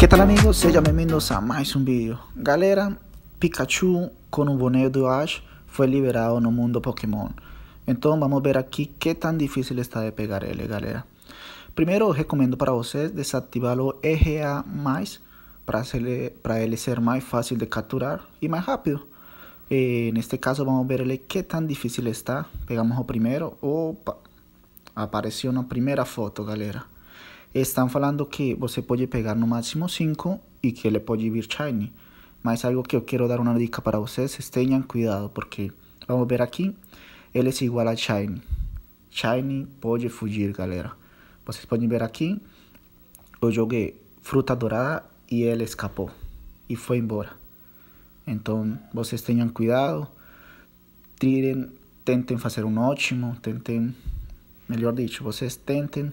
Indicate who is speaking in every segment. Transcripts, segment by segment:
Speaker 1: ¿Qué tal amigos? sean bienvenidos a más un vídeo. Galera, Pikachu con un bonete de Ash fue liberado en el mundo Pokémon. Entonces vamos a ver aquí qué tan difícil está de pegar él, galera. os recomiendo para ustedes desactivar los e EGA+, para, hacerle, para él ser más fácil de capturar y más rápido. Eh, en este caso vamos a verle qué tan difícil está. Pegamos o primero opa, Apareció una primera foto, galera. estão falando que você pode pegar no máximo 5 e que ele pode vir shiny. Mas algo que eu quero dar uma dica para vocês, tenham cuidado, porque vamos ver aqui, ele é igual a shiny. Shiny pode fugir, galera. Vocês podem ver aqui, eu joguei fruta dourada e ele escapou e foi embora. Então, vocês tenham cuidado, tirem, tentem fazer um ótimo, tentem, melhor dito, vocês tentem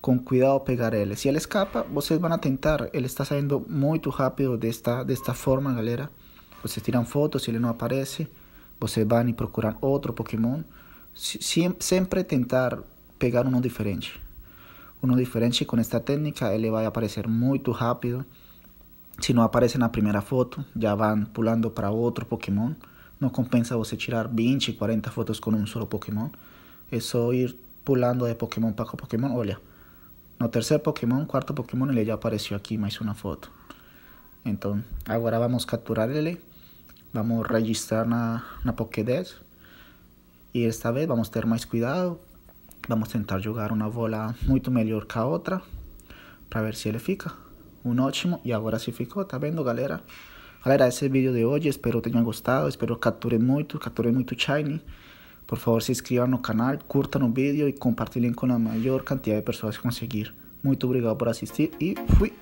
Speaker 1: con cuidado pegar Si él escapa, ustedes van a tentar. Él está saliendo muy rápido de esta, de esta forma, galera. Vosotros tiran fotos, si él no aparece, ustedes van y procurar otro Pokémon. siempre tentar pegar uno diferente. Uno diferente con esta técnica, él va a aparecer muy rápido. Si no aparece en la primera foto, ya van pulando para otro Pokémon. No compensa vosotros tirar 20, 40 fotos con un solo Pokémon. eso ir pulando de Pokémon para Pokémon. Olha, no, tercer Pokémon, cuarto Pokémon, él ya apareció aquí, más una foto. Entonces, ahora vamos a capturarle. Vamos a registrar una, una Pokédex. Y esta vez vamos a tener más cuidado. Vamos a intentar jugar una bola mucho mejor que a otra Para ver si le fica. Un ótimo. Y ahora sí ficó. ¿Está viendo, galera? Galera, ese vídeo de hoy. Espero te haya gustado. Espero capture mucho. Capture mucho shiny. Por favor, se inscriban al canal, curtan un vídeo y compartirlo con la mayor cantidad de personas que conseguir. Muchas obrigado por asistir y fui!